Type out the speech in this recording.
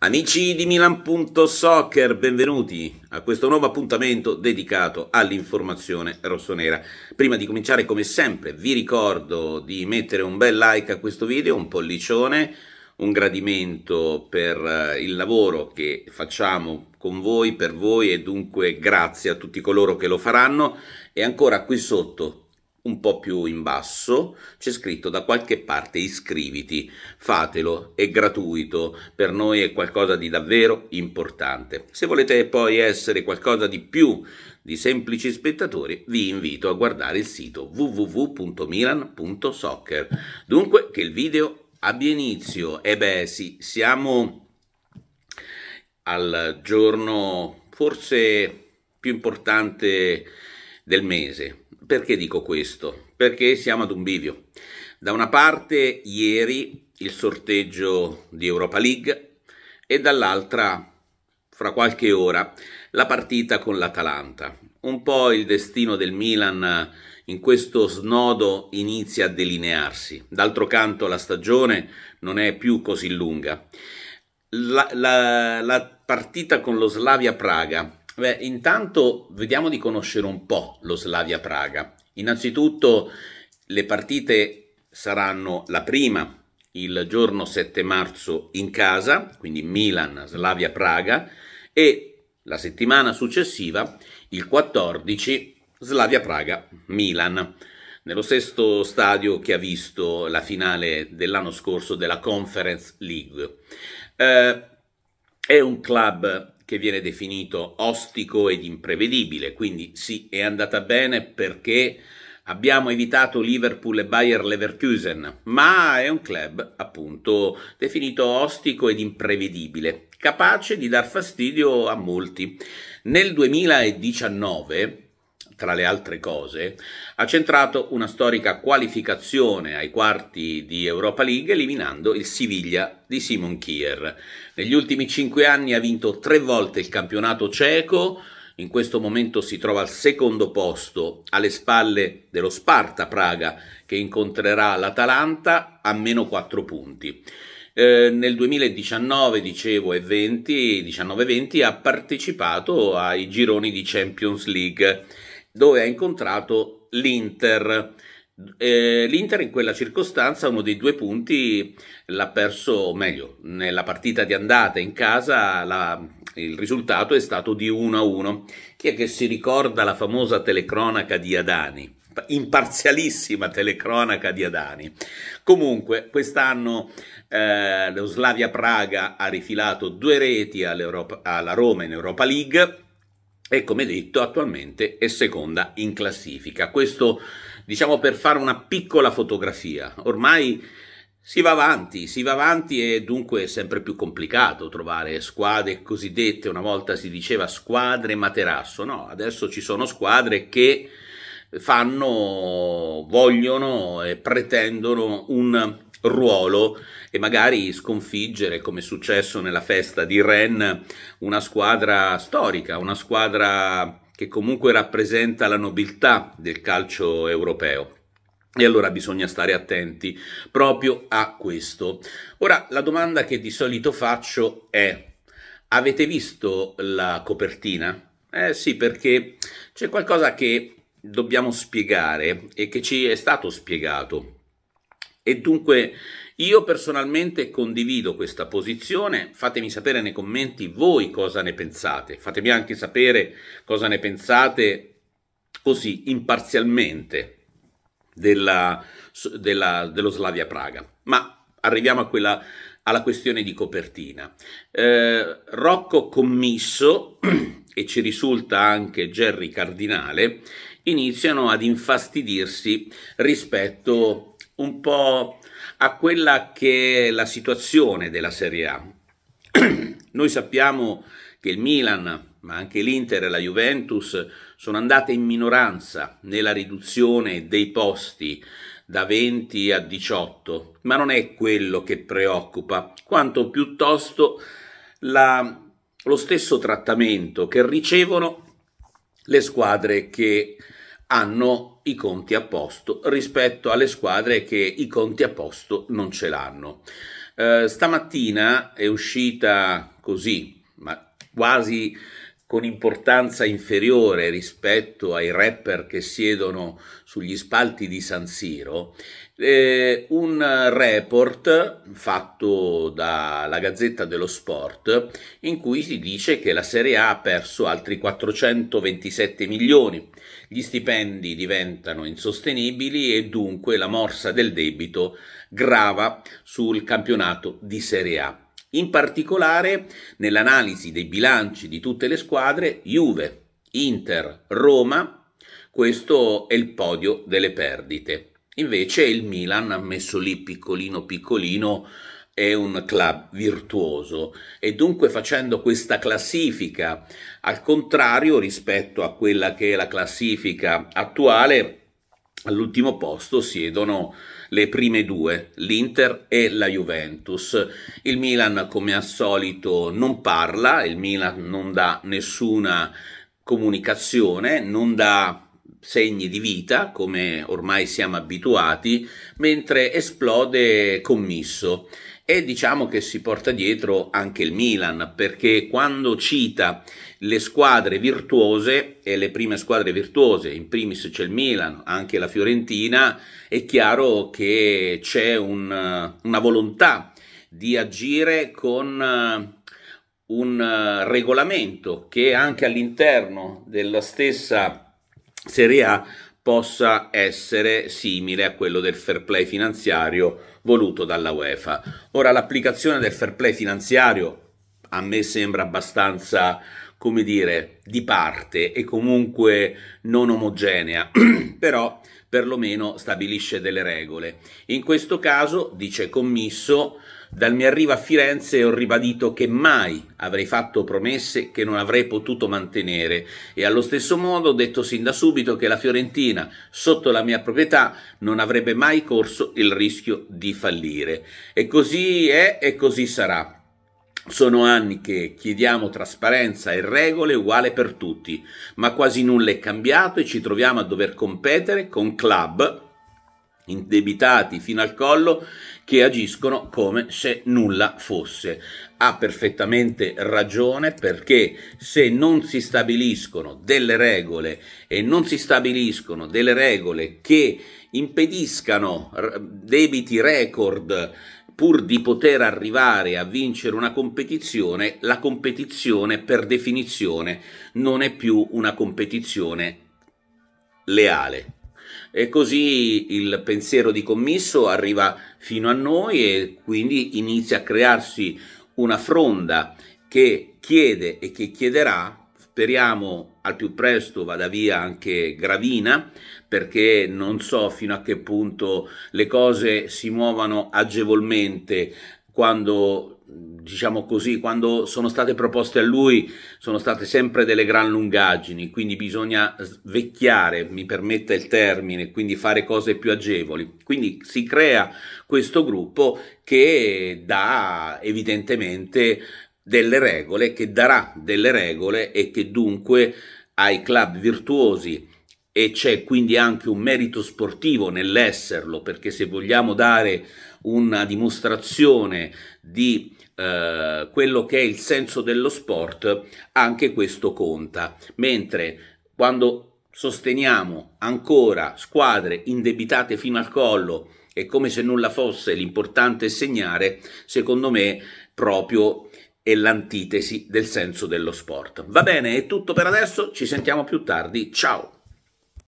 Amici di Milan.soccer, benvenuti a questo nuovo appuntamento dedicato all'informazione rossonera. Prima di cominciare, come sempre, vi ricordo di mettere un bel like a questo video, un pollicione, un gradimento per eh, il lavoro che facciamo con voi, per voi e dunque grazie a tutti coloro che lo faranno e ancora qui sotto un po' più in basso c'è scritto da qualche parte iscriviti, fatelo, è gratuito, per noi è qualcosa di davvero importante. Se volete poi essere qualcosa di più di semplici spettatori, vi invito a guardare il sito www.milan.soccer. Dunque che il video abbia inizio. E beh sì, siamo al giorno forse più importante del mese perché dico questo? Perché siamo ad un bivio. Da una parte ieri il sorteggio di Europa League e dall'altra, fra qualche ora, la partita con l'Atalanta. Un po' il destino del Milan eh, in questo snodo inizia a delinearsi. D'altro canto la stagione non è più così lunga. La, la, la partita con lo Slavia Praga Beh, intanto vediamo di conoscere un po' lo Slavia Praga. Innanzitutto le partite saranno la prima il giorno 7 marzo in casa, quindi Milan, Slavia Praga, e la settimana successiva, il 14, Slavia Praga, Milan, nello stesso stadio che ha visto la finale dell'anno scorso della Conference League. Eh, è un club che viene definito ostico ed imprevedibile, quindi sì, è andata bene perché abbiamo evitato Liverpool e Bayer Leverkusen, ma è un club appunto definito ostico ed imprevedibile, capace di dar fastidio a molti. Nel 2019 tra le altre cose, ha centrato una storica qualificazione ai quarti di Europa League eliminando il Siviglia di Simon Kier. Negli ultimi cinque anni ha vinto tre volte il campionato ceco, in questo momento si trova al secondo posto alle spalle dello Sparta Praga che incontrerà l'Atalanta a meno quattro punti. Eh, nel 2019, dicevo, e 20, 19-20 ha partecipato ai gironi di Champions League dove ha incontrato l'Inter. Eh, L'Inter in quella circostanza uno dei due punti l'ha perso, o meglio, nella partita di andata in casa la, il risultato è stato di 1-1. Chi è che si ricorda la famosa telecronaca di Adani? imparzialissima telecronaca di Adani. Comunque, quest'anno eh, lo Slavia Praga ha rifilato due reti alla Roma in Europa League e come detto attualmente è seconda in classifica. Questo diciamo per fare una piccola fotografia. Ormai si va avanti, si va avanti e dunque è sempre più complicato trovare squadre cosiddette, una volta si diceva squadre materasso, no, adesso ci sono squadre che fanno, vogliono e pretendono un ruolo e magari sconfiggere, come è successo nella festa di Rennes, una squadra storica, una squadra che comunque rappresenta la nobiltà del calcio europeo. E allora bisogna stare attenti proprio a questo. Ora, la domanda che di solito faccio è, avete visto la copertina? Eh sì, perché c'è qualcosa che dobbiamo spiegare e che ci è stato spiegato e dunque io personalmente condivido questa posizione, fatemi sapere nei commenti voi cosa ne pensate, fatemi anche sapere cosa ne pensate così imparzialmente della, della, dello Slavia Praga. Ma arriviamo a quella alla questione di copertina. Eh, Rocco Commisso e ci risulta anche Gerry Cardinale iniziano ad infastidirsi rispetto a un po' a quella che è la situazione della Serie A. Noi sappiamo che il Milan, ma anche l'Inter e la Juventus sono andate in minoranza nella riduzione dei posti da 20 a 18, ma non è quello che preoccupa, quanto piuttosto la, lo stesso trattamento che ricevono le squadre che hanno i conti a posto rispetto alle squadre che i conti a posto non ce l'hanno. Eh, stamattina è uscita così, ma quasi con importanza inferiore rispetto ai rapper che siedono sugli spalti di San Siro, eh, un report fatto dalla Gazzetta dello Sport in cui si dice che la Serie A ha perso altri 427 milioni, gli stipendi diventano insostenibili e dunque la morsa del debito grava sul campionato di Serie A. In particolare, nell'analisi dei bilanci di tutte le squadre, Juve, Inter, Roma, questo è il podio delle perdite. Invece il Milan, ha messo lì piccolino piccolino, è un club virtuoso e dunque facendo questa classifica al contrario rispetto a quella che è la classifica attuale All'ultimo posto siedono le prime due, l'Inter e la Juventus. Il Milan, come al solito, non parla, il Milan non dà nessuna comunicazione, non dà segni di vita, come ormai siamo abituati, mentre esplode commisso e diciamo che si porta dietro anche il Milan perché quando cita le squadre virtuose e le prime squadre virtuose, in primis c'è il Milan, anche la Fiorentina, è chiaro che c'è un, una volontà di agire con eh, un eh, regolamento che anche all'interno della stessa Serie A possa essere simile a quello del fair play finanziario voluto dalla UEFA. Ora l'applicazione del fair play finanziario a me sembra abbastanza come dire, di parte e comunque non omogenea, però perlomeno stabilisce delle regole. In questo caso, dice Commisso, dal mio arrivo a Firenze ho ribadito che mai avrei fatto promesse che non avrei potuto mantenere e allo stesso modo ho detto sin da subito che la Fiorentina, sotto la mia proprietà, non avrebbe mai corso il rischio di fallire. E così è e così sarà. Sono anni che chiediamo trasparenza e regole uguali per tutti, ma quasi nulla è cambiato e ci troviamo a dover competere con club indebitati fino al collo che agiscono come se nulla fosse. Ha perfettamente ragione perché se non si stabiliscono delle regole e non si stabiliscono delle regole che impediscano debiti record pur di poter arrivare a vincere una competizione, la competizione per definizione non è più una competizione leale. E così il pensiero di commisso arriva fino a noi e quindi inizia a crearsi una fronda che chiede e che chiederà, speriamo al più presto vada via anche Gravina, perché non so fino a che punto le cose si muovano agevolmente quando diciamo così, quando sono state proposte a lui sono state sempre delle gran lungaggini, quindi bisogna vecchiare, mi permetta il termine, quindi fare cose più agevoli. Quindi si crea questo gruppo che dà evidentemente delle regole, che darà delle regole e che dunque ai club virtuosi e c'è quindi anche un merito sportivo nell'esserlo, perché se vogliamo dare una dimostrazione di eh, quello che è il senso dello sport, anche questo conta. Mentre quando sosteniamo ancora squadre indebitate fino al collo e come se nulla fosse, l'importante è segnare, secondo me proprio è l'antitesi del senso dello sport. Va bene, è tutto per adesso, ci sentiamo più tardi, ciao!